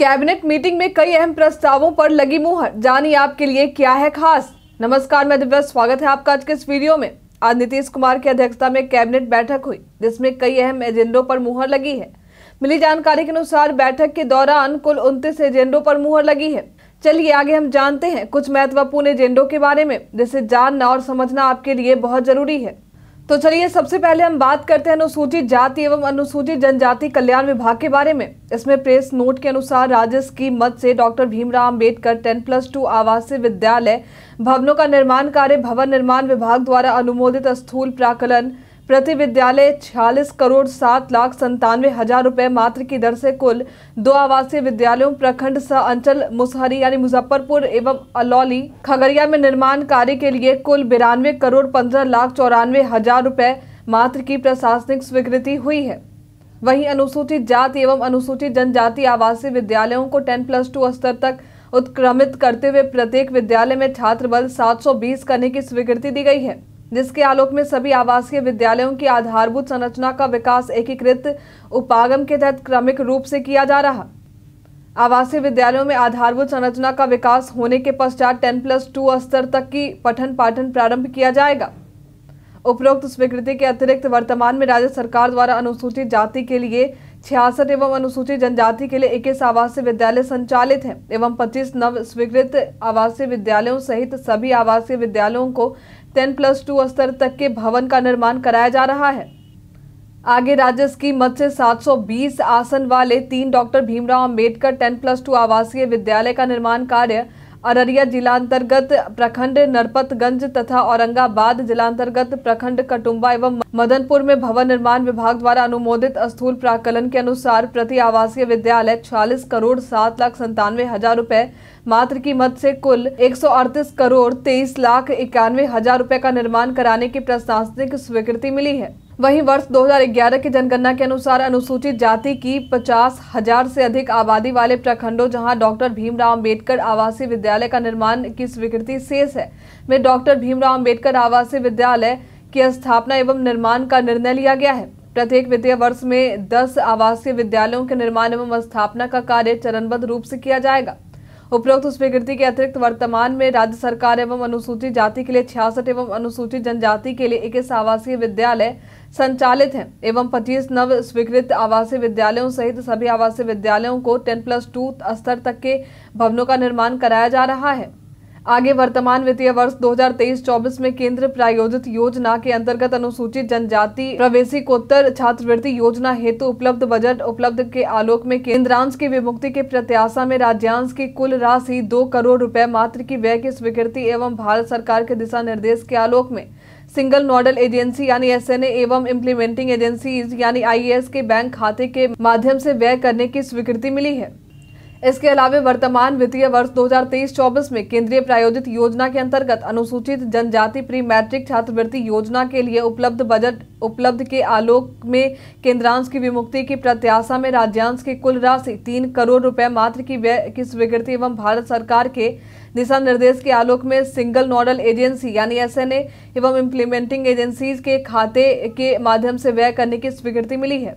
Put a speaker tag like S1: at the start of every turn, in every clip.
S1: cabinet meeting में कई अहम प्रस्तावों पर लगी मुहर जानिए आपके लिए क्या है खास नमस्कार मैं दिव्या स्वागत है आपका आज के इस वीडियो में आज नीतीश कुमार की अध्यक्षता में कैबिनेट बैठक हुई जिसमें कई अहम एजेंडों पर मुहर लगी है मिली जानकारी के अनुसार बैठक के दौरान कुल उनतीस एजेंडों पर मुहर लगी है चलिए आगे हम जानते हैं कुछ महत्वपूर्ण एजेंडों के बारे में जिसे जानना और समझना आपके लिए बहुत जरूरी है तो चलिए सबसे पहले हम बात करते हैं अनुसूचित जाति एवं अनुसूचित जनजाति कल्याण विभाग के बारे में इसमें प्रेस नोट के अनुसार राजस्व की मद से doctor Bhimrao Ambedkar ten plus two आवासीय विद्यालय भवनों का निर्माण कार्य भवन निर्माण विभाग द्वारा अनुमोदित स्थूल प्राकलन प्रति विद्यालय छियालीस करोड़ सात लाख संतानवे हजार रुपए मात्र की दर से कुल दो आवासीय विद्यालयों प्रखंड सह अंचल मुसहरी यानी मुजफ्फरपुर एवं अलौली खगड़िया में निर्माण कार्य के लिए कुल बिरानवे करोड़ पंद्रह लाख चौरानवे हजार रुपए मात्र की प्रशासनिक स्वीकृति हुई है वहीं अनुसूचित जाति एवं अनुसूचित जनजाति आवासीय विद्यालयों को टेन प्लस टू स्तर तक उत्क्रमित करते हुए प्रत्येक विद्यालय में छात्र बल सात करने की स्वीकृति दी गई है जिसके आलोक में सभी आवासीय विद्यालयों की आधारभूत संरचना का विकास एकीकृत उपागम के तहत क्रमिक रूप से किया जा रहा आवासीय विद्यालयों में आधारभूत संरचना का विकास होने के पश्चात टेन प्लस टू स्तर तक की पठन पाठन प्रारंभ किया जाएगा उपरोक्त स्वीकृति के अतिरिक्त वर्तमान में राज्य सरकार द्वारा अनुसूचित जाति के लिए छियासठ एवं अनुसूचित जनजाति के लिए इक्कीस आवासीय विद्यालय संचालित हैं एवं 25 नव स्वीकृत आवासीय विद्यालयों सहित सभी आवासीय विद्यालयों को 10 प्लस टू स्तर तक के भवन का निर्माण कराया जा रहा है आगे राज्य की मत से 720 आसन वाले तीन doctor Bhimrao Ambedkar 10 plus two आवासीय विद्यालय का निर्माण कार्य अररिया जिला अंतर्गत प्रखंड नरपतगंज तथा औरंगाबाद जिला अंतर्गत प्रखंड कटुम्बा एवं मदनपुर में भवन निर्माण विभाग द्वारा अनुमोदित स्थूल प्राकलन के अनुसार प्रति आवासीय विद्यालय छियालीस करोड़ सात लाख संतानवे हजार रूपए मात्र की मत से कुल एक करोड़ तेईस लाख इक्यानवे हजार रूपए का निर्माण कराने की प्रशासनिक स्वीकृति मिली है वहीं वर्ष 2011 की जनगणना के अनुसार अनुसूचित जाति की पचास हजार से अधिक आबादी वाले प्रखंडों जहां डॉक्टर भीमराव अम्बेडकर आवासीय विद्यालय का निर्माण की स्वीकृति शेष है में डॉक्टर भीमराव अम्बेडकर आवासीय विद्यालय की स्थापना एवं निर्माण का निर्णय लिया गया है प्रत्येक वित्तीय वर्ष में दस आवासीय विद्यालयों के निर्माण एवं स्थापना का कार्य चरणबद्ध रूप से किया जाएगा उपरोक्त स्वीकृति के अतिरिक्त वर्तमान में राज्य सरकार एवं अनुसूचित जाति के लिए छियासठ एवं अनुसूचित जनजाति के लिए इक्कीस आवासीय विद्यालय संचालित हैं एवं 25 नव स्वीकृत आवासीय विद्यालयों सहित सभी आवासीय विद्यालयों को 10 प्लस टू स्तर तक के भवनों का निर्माण कराया जा रहा है आगे वर्तमान वित्तीय वर्ष 2023-24 में केंद्र प्रायोजित योजना के अंतर्गत अनुसूचित जनजाति प्रवेशिकोत्तर छात्रवृत्ति योजना हेतु उपलब्ध बजट उपलब्ध के आलोक में केंद्रांश की विमुक्ति के प्रत्याशा में राज्यांश की कुल राशि दो करोड़ रुपए मात्र की व्यय की स्वीकृति एवं भारत सरकार के दिशा निर्देश के आलोक में सिंगल नोडल एजेंसी यानी एस एवं इम्प्लीमेंटिंग एजेंसी यानी आई के बैंक खाते के माध्यम से व्यय करने की स्वीकृति मिली है इसके अलावा वर्तमान वित्तीय वर्ष 2023-24 में केंद्रीय प्रायोजित योजना के अंतर्गत अनुसूचित जनजाति प्री मैट्रिक छात्रवृत्ति योजना के लिए उपलब्ध बजट उपलब्ध के आलोक में केंद्रांश की विमुक्ति की प्रत्याशा में राज्यांश की कुल राशि तीन करोड़ रुपए मात्र की व्यय की स्वीकृति एवं भारत सरकार के दिशा निर्देश के आलोक में सिंगल नोडल एजेंसी यानी एस एवं इम्प्लीमेंटिंग एजेंसी के खाते के माध्यम से व्यय करने की स्वीकृति मिली है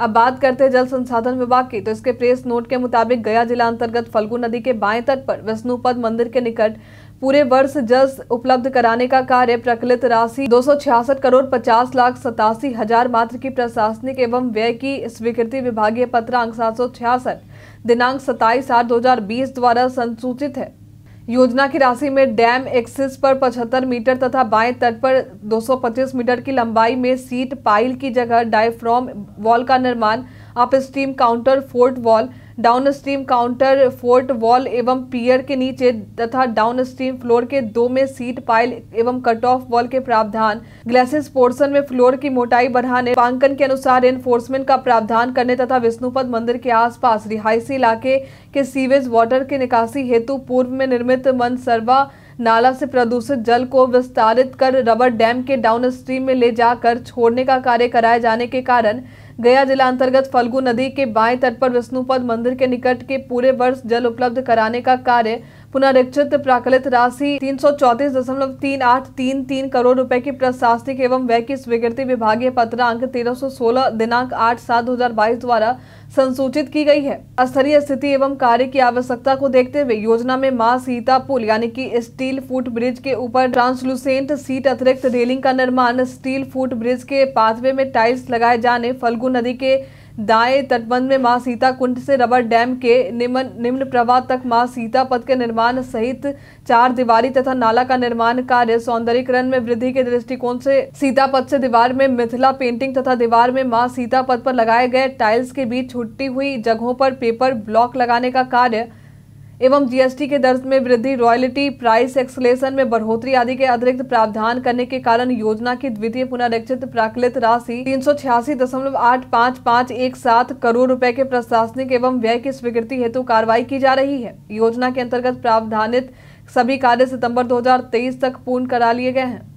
S1: अब बात करते हैं जल संसाधन विभाग की तो इसके प्रेस नोट के मुताबिक गया जिला अंतर्गत फल्गु नदी के बाएं तट पर विष्णुपद मंदिर के निकट पूरे वर्ष जल उपलब्ध कराने का कार्य प्रकलित राशि दो करोड़ पचास लाख सतासी हजार मात्र की प्रशासनिक एवं व्यय की स्वीकृति विभागीय पत्रांक सात दिनांक सताईस आठ दो द्वारा संसूचित है योजना की राशि में डैम एक्सिस पर 75 मीटर तथा बाएं तट पर 225 मीटर की लंबाई में सीट पाइल की जगह डायफ्रॉम वॉल का निर्माण upstream counterfort wall downstream counterfort wall एवं पियर के नीचे तथा डाउन स्ट्रीम फ्लोर के दो में सीट पाइल एवं कट ऑफ वॉल के प्रावधान ग्लासेस पोर्शन में फ्लोर की मोटाई बढ़ाने पांकन के अनुसार एनफोर्समेंट का प्रावधान करने तथा विष्णुपद मंदिर के आसपास रिहायशी इलाके के सीवेज वाटर के निकासी हेतु पूर्व में निर्मित मन नाला से प्रदूषित जल को विस्तारित कर रबर डैम के डाउन में ले जाकर छोड़ने का कार्य कराए जाने के कारण गया जिला अंतर्गत फल्गु नदी के बाएं तट पर विष्णुपद मंदिर के निकट के पूरे वर्ष जल उपलब्ध कराने का कार्य पुनरीक्षित प्राकलित राशि तीन सौ चौतीस दशमलव तीन आठ तीन तीन करोड़ रुपए की प्रशासनिक एवं व्यय की स्वीकृति विभागीय पत्रांक तेरह सौ सोलह दिनांक आठ सात दो हजार बाईस द्वारा संसूचित की गई है स्थलीय स्थिति एवं कार्य की आवश्यकता को देखते हुए योजना में मां सीता पुल यानी कि स्टील फुट ब्रिज के ऊपर ट्रांसलूसेंट सीट अतिरिक्त रेलिंग का निर्माण स्टील फुट ब्रिज के पाथवे में टाइल्स लगाए जाने फल्गु नदी के दाएं तटबंध में मां सीता कुंड से रबर डैम के निम्न निम्न प्रवाह तक मां सीता पथ के निर्माण सहित चार दीवारी तथा नाला का निर्माण कार्य सौंदर्यकरण में वृद्धि के दृष्टिकोण से सीता पथ से दीवार में मिथिला पेंटिंग तथा दीवार में मां सीता पथ पर लगाए गए टाइल्स के बीच छुट्टी हुई जगहों पर पेपर ब्लॉक लगाने का कार्य एवं जीएसटी के दर्ज में वृद्धि रॉयल्टी प्राइस एक्सलेशन में बढ़ोतरी आदि के अतिरिक्त प्रावधान करने के कारण योजना की द्वितीय पुनरीक्षित प्राकृत राशि तीन सौ छियासी दशमलव आठ पाँच पाँच एक सात करोड़ रुपए के प्रशासनिक एवं व्यय की स्वीकृति हेतु कार्रवाई की जा रही है योजना के अंतर्गत प्रावधानित सभी कार्य सितंबर 2023 तक पूर्ण करा लिए गए हैं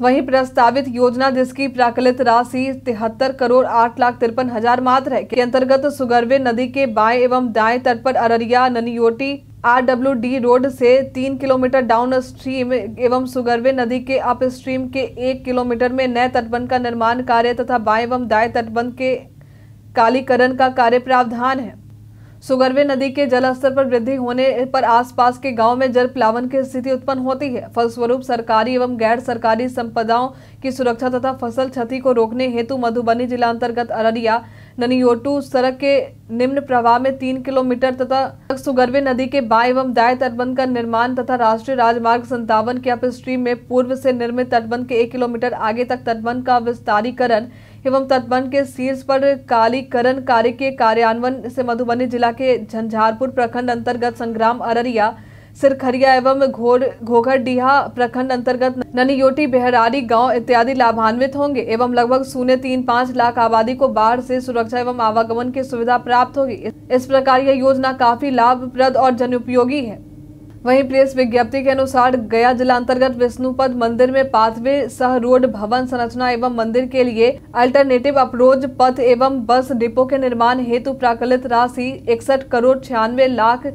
S1: वहीं प्रस्तावित योजना जिसकी प्राकलित राशि तिहत्तर करोड़ आठ लाख तिरपन हजार मात्र है के अंतर्गत सुगरवे नदी के बाएं एवं दाएं तट पर अररिया ननियोटी आरडब्ल्यूडी रोड से तीन किलोमीटर डाउन स्ट्रीम एवं सुगरवे नदी के अप स्ट्रीम के एक किलोमीटर में नए तटबंध का निर्माण कार्य तथा बाएं एवं दाएं तटबंध के कालीकरण का कार्य प्रावधान है सुगरवे नदी के जलस्तर पर वृद्धि होने पर आसपास के गांव में जल प्लावन की स्थिति उत्पन्न होती है फलस्वरूप सरकारी एवं गैर सरकारी संपदाओं की सुरक्षा तथा फसल क्षति को रोकने हेतु मधुबनी जिला अंतर्गत अररिया ननियोटू सड़क के निम्न प्रवाह में तीन किलोमीटर तथा सुगरवे नदी के बाएं एवं दाय तटबंध का निर्माण तथा राष्ट्रीय राजमार्ग संतावन के अपस्ट्रीम में पूर्व से निर्मित तटबंध के एक किलोमीटर आगे तक तटबंध का विस्तारीकरण एवं तटबंध के शीर्ष पर कालीकरण कार्य के कार्यान्वयन से मधुबनी जिला के झंझारपुर प्रखंड अंतर्गत संग्राम अररिया सिरखरिया एवं घोड़ घोघरडीहा प्रखंड अंतर्गत ननियोटी बेहरारी गांव इत्यादि लाभान्वित होंगे एवं लगभग शून्य तीन पाँच लाख आबादी को बाढ़ से सुरक्षा एवं आवागमन की सुविधा प्राप्त होगी इस प्रकार यह योजना काफी लाभप्रद और उपयोगी है वहीं प्रेस विज्ञप्ति के अनुसार गया जिला अंतर्गत विष्णुपद मंदिर में पाथवे सह रोड भवन संरचना एवं मंदिर के लिए अल्टरनेटिव अप्रोच पथ एवं बस डिपो के निर्माण हेतु प्राकलित राशि इकसठ करोड़ छियानवे लाख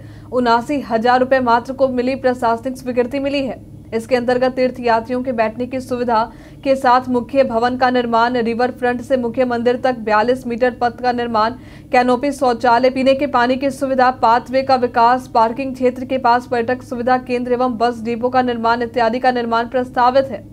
S1: उनासी हजार रूपए मात्र को मिली प्रशासनिक स्वीकृति मिली है इसके अंतर्गत तीर्थ यात्रियों के बैठने की सुविधा के साथ मुख्य भवन का निर्माण रिवर फ्रंट से मुख्य मंदिर तक 42 मीटर पथ का निर्माण कैनोपी शौचालय पीने के पानी की सुविधा पाथवे का विकास पार्किंग क्षेत्र के पास पर्यटक सुविधा केंद्र एवं बस डिपो का निर्माण इत्यादि का निर्माण प्रस्तावित है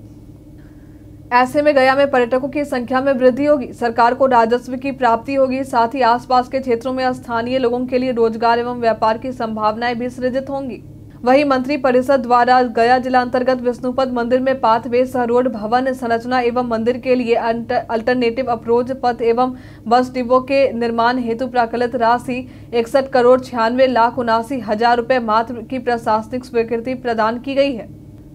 S1: ऐसे में गया में पर्यटकों की संख्या में वृद्धि होगी सरकार को राजस्व की प्राप्ति होगी साथ ही आसपास के क्षेत्रों में स्थानीय लोगों के लिए रोजगार एवं व्यापार की संभावनाएं भी सृजित होंगी वहीं मंत्री परिषद द्वारा गया जिला अंतर्गत विष्णुपद मंदिर में पाथवे रोड भवन संरचना एवं मंदिर के लिए अल्टरनेटिव अप्रोच पथ एवं बस डिब्बो के निर्माण हेतु प्राकलित राशि इकसठ करोड़ छियानवे लाख उनासी हजार रुपए मात्र की प्रशासनिक स्वीकृति प्रदान की गई है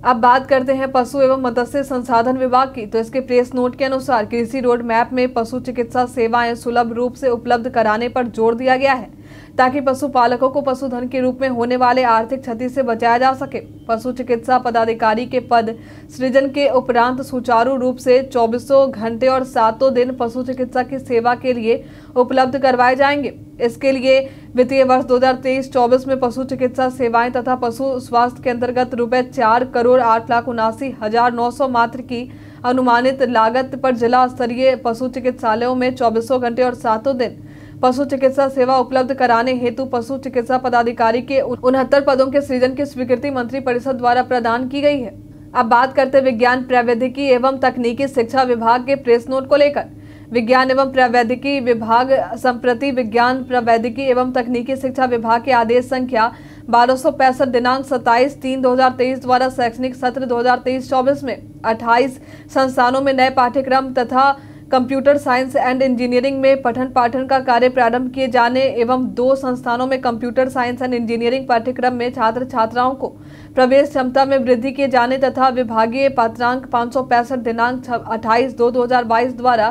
S1: अब बात करते हैं पशु एवं मत्स्य संसाधन विभाग की तो इसके प्रेस नोट के अनुसार कृषि रोड मैप में पशु चिकित्सा सेवाएं सुलभ रूप से उपलब्ध कराने पर जोर दिया गया है ताकि पशुपालकों को पशुधन के रूप में होने वाले आर्थिक क्षति से बचाया जा सके पशु चिकित्सा पदाधिकारी के पद सृजन के उपरांत सुचारू रूप से चौबीसों घंटे और सातों दिन पशु चिकित्सा की सेवा के लिए उपलब्ध करवाए जाएंगे इसके लिए वित्तीय वर्ष 2023-24 में पशु चिकित्सा सेवाएं तथा पशु स्वास्थ्य के अंतर्गत रुपए चार करोड़ आठ लाख उनासी हजार नौ सौ मात्र की अनुमानित लागत पर जिला स्तरीय पशु चिकित्सालयों में चौबीसों घंटे और सातों दिन पशु चिकित्सा सेवा उपलब्ध कराने हेतु पशु चिकित्सा पदाधिकारी के उनहत्तर पदों के सृजन की स्वीकृति मंत्री परिषद द्वारा प्रदान की गई है अब बात करते विज्ञान प्रावैधिकी एवं तकनीकी शिक्षा विभाग के प्रेस नोट को लेकर विज्ञान एवं प्रावैधिकी विभाग संप्रति विज्ञान प्रावैधिकी एवं तकनीकी शिक्षा विभाग के आदेश संख्या बारह दिनांक 27 तीन 2023 द्वारा शैक्षणिक सत्र 2023-24 में 28 संस्थानों में नए पाठ्यक्रम तथा कंप्यूटर साइंस एंड इंजीनियरिंग में पठन पाठन का कार्य प्रारंभ किए जाने एवं दो संस्थानों में कंप्यूटर साइंस एंड इंजीनियरिंग पाठ्यक्रम में छात्र छात्राओं को प्रवेश क्षमता में वृद्धि किए जाने तथा विभागीय पात्रांक पाँच दिनांक अट्ठाईस दो दो द्वारा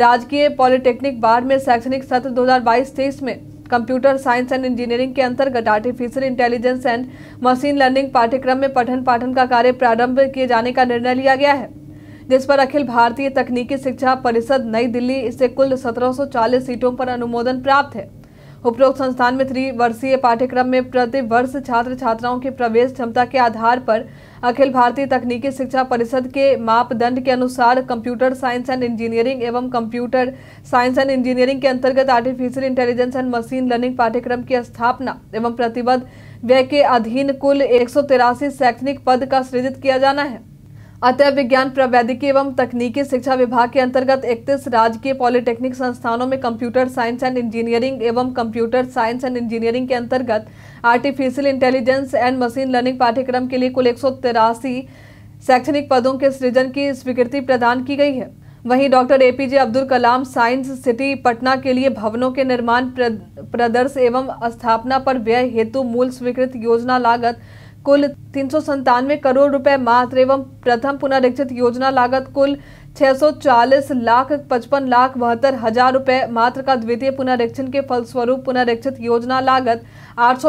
S1: राजकीय पॉलिटेक्निक बार में शैक्षणिक सत्र दो हज़ार में कंप्यूटर साइंस एंड इंजीनियरिंग के अंतर्गत artificial intelligence and machine learning पाठ्यक्रम में पठन पाठन का कार्य प्रारंभ किए जाने का निर्णय लिया गया है जिस पर अखिल भारतीय तकनीकी शिक्षा परिषद नई दिल्ली से कुल 1740 सीटों पर अनुमोदन प्राप्त है उपरोक्त संस्थान में त्रिवर्षीय पाठ्यक्रम में प्रति वर्ष छात्र छात्राओं की प्रवेश क्षमता के आधार पर अखिल भारतीय तकनीकी शिक्षा परिषद के मापदंड के अनुसार कंप्यूटर साइंस एंड इंजीनियरिंग एवं कंप्यूटर साइंस एंड इंजीनियरिंग के अंतर्गत artificial intelligence and machine learning पाठ्यक्रम की स्थापना एवं प्रतिबद्ध व्यय के अधीन कुल एक शैक्षणिक पद का सृजित किया जाना है अतः विज्ञान प्रवैधिकी एवं तकनीकी शिक्षा विभाग के अंतर्गत 31 राज्य के पॉलिटेक्निक संस्थानों में कंप्यूटर साइंस एंड इंजीनियरिंग एवं कंप्यूटर साइंस एंड इंजीनियरिंग के अंतर्गत artificial intelligence and machine learning पाठ्यक्रम के लिए कुल एक शैक्षणिक पदों के सृजन की स्वीकृति प्रदान की गई है वहीं doctor APJ Abdul Kalam science city Patna के लिए भवनों के निर्माण प्रदर्श एवं स्थापना पर व्यय हेतु मूल स्वीकृत योजना लागत कुल तीन करोड़ रुपए मात्र एवं प्रथम पुनरीक्षित योजना लागत कुल 640 लाख पचपन लाख बहत्तर हजार रुपए मात्र का द्वितीय पुनरीक्षण के फलस्वरूप पुनरीक्षित योजना लागत आठ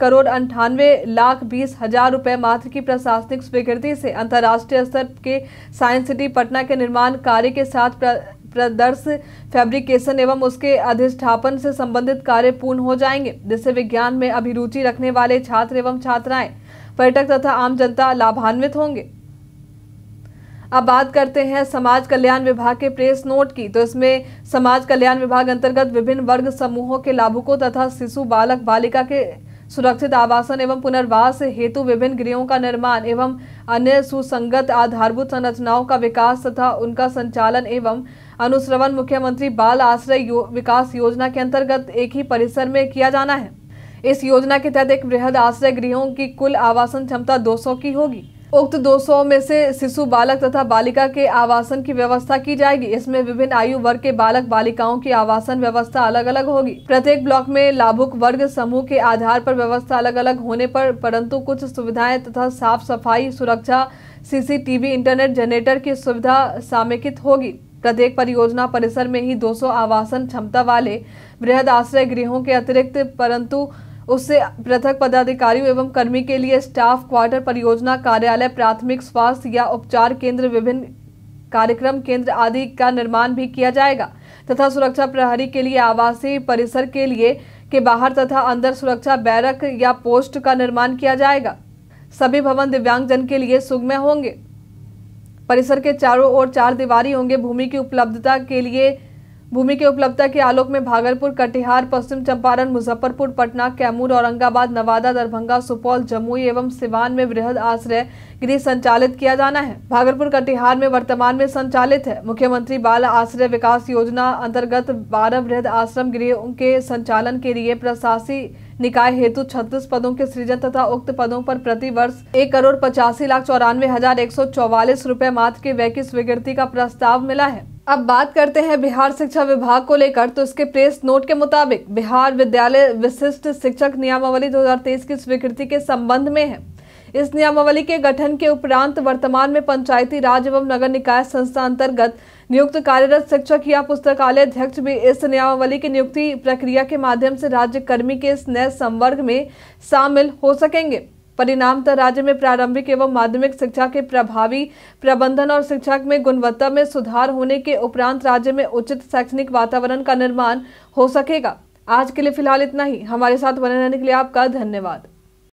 S1: करोड़ अंठानवे लाख बीस हजार रुपए मात्र की प्रशासनिक स्वीकृति से अंतर्राष्ट्रीय स्तर के साइंस सिटी पटना के निर्माण कार्य के साथ प्रदर्श फैब्रिकेशन एवं उसके अधिष्ठापन से संबंधित कार्य पूर्ण हो जाएंगे जिससे विज्ञान में अभिरुचि रखने वाले छात्र एवं छात्राएं पर्यटक तथा आम जनता लाभान्वित होंगे अब बात करते हैं समाज कल्याण विभाग के प्रेस नोट की तो इसमें समाज कल्याण विभाग अंतर्गत विभिन्न वर्ग समूहों के लाभुकों तथा शिशु बालक बालिका के सुरक्षित आवासन एवं पुनर्वास हेतु विभिन्न गृहों का निर्माण एवं अन्य सुसंगत आधारभूत संरचनाओं का विकास तथा उनका संचालन एवं अनुश्रवण मुख्यमंत्री बाल आश्रय यो, विकास योजना के अंतर्गत एक ही परिसर में किया जाना है इस योजना के तहत एक बृहद आश्रय गृहों की कुल आवासन क्षमता 200 की होगी उक्त 200 में से शिशु बालक तथा बालिका के आवासन की व्यवस्था की जाएगी इसमें विभिन्न आयु वर्ग के बालक बालिकाओं की आवासन व्यवस्था अलग अलग होगी प्रत्येक ब्लॉक में लाभुक वर्ग समूह के आधार पर व्यवस्था अलग अलग होने पर परंतु कुछ सुविधाएं तथा साफ सफाई सुरक्षा सीसीटीवी इंटरनेट जनरेटर की सुविधा समेकित होगी प्रत्येक परियोजना परिसर में ही 200 आवासन क्षमता वाले बृहद आश्रय गृहों के अतिरिक्त परंतु उससे पृथक पदाधिकारियों एवं कर्मी के लिए स्टाफ क्वार्टर परियोजना कार्यालय प्राथमिक स्वास्थ्य या उपचार केंद्र विभिन्न कार्यक्रम केंद्र आदि का निर्माण भी किया जाएगा तथा सुरक्षा प्रहरी के लिए आवासीय परिसर के लिए के बाहर तथा अंदर सुरक्षा बैरक या पोस्ट का निर्माण किया जाएगा सभी भवन दिव्यांगजन के लिए सुगम्य होंगे परिसर के चारों ओर चार दीवारी होंगे भूमि की उपलब्धता के लिए भूमि की उपलब्धता के आलोक में भागलपुर कटिहार पश्चिम चंपारण मुजफ्फरपुर पटना कैमूर औरंगाबाद नवादा दरभंगा सुपौल जमुई एवं सिवान में वृहद आश्रय गृह संचालित किया जाना है भागलपुर कटिहार में वर्तमान में संचालित है मुख्यमंत्री बाल आश्रय विकास योजना अंतर्गत बारह वृहद आश्रम गृह के संचालन के लिए प्रशासी निकाय हेतु 36 पदों के सृजन तथा उक्त पदों पर प्रति वर्ष एक करोड़ पचासी लाख चौरानवे हजार एक सौ चौवालीस रूपए मात्र के वैकी की स्वीकृति का प्रस्ताव मिला है अब बात करते हैं बिहार शिक्षा विभाग को लेकर तो इसके प्रेस नोट के मुताबिक बिहार विद्यालय विशिष्ट शिक्षक नियमावली दो की स्वीकृति के संबंध में है इस नियमावली के गठन के उपरांत वर्तमान में पंचायती राज एवं नगर निकाय संस्था अंतर्गत नियुक्त कार्यरत शिक्षक या पुस्तकालय अध्यक्ष भी इस नियमावली की नियुक्ति प्रक्रिया के माध्यम से राज्य कर्मी के इस नए संवर्ग में शामिल हो सकेंगे परिणाम राज्य में प्रारंभिक एवं माध्यमिक शिक्षा के प्रभावी प्रबंधन और शिक्षा में गुणवत्ता में सुधार होने के उपरांत राज्य में उचित शैक्षणिक वातावरण का निर्माण हो सकेगा आज के लिए फिलहाल इतना ही हमारे साथ बने रहने के लिए आपका धन्यवाद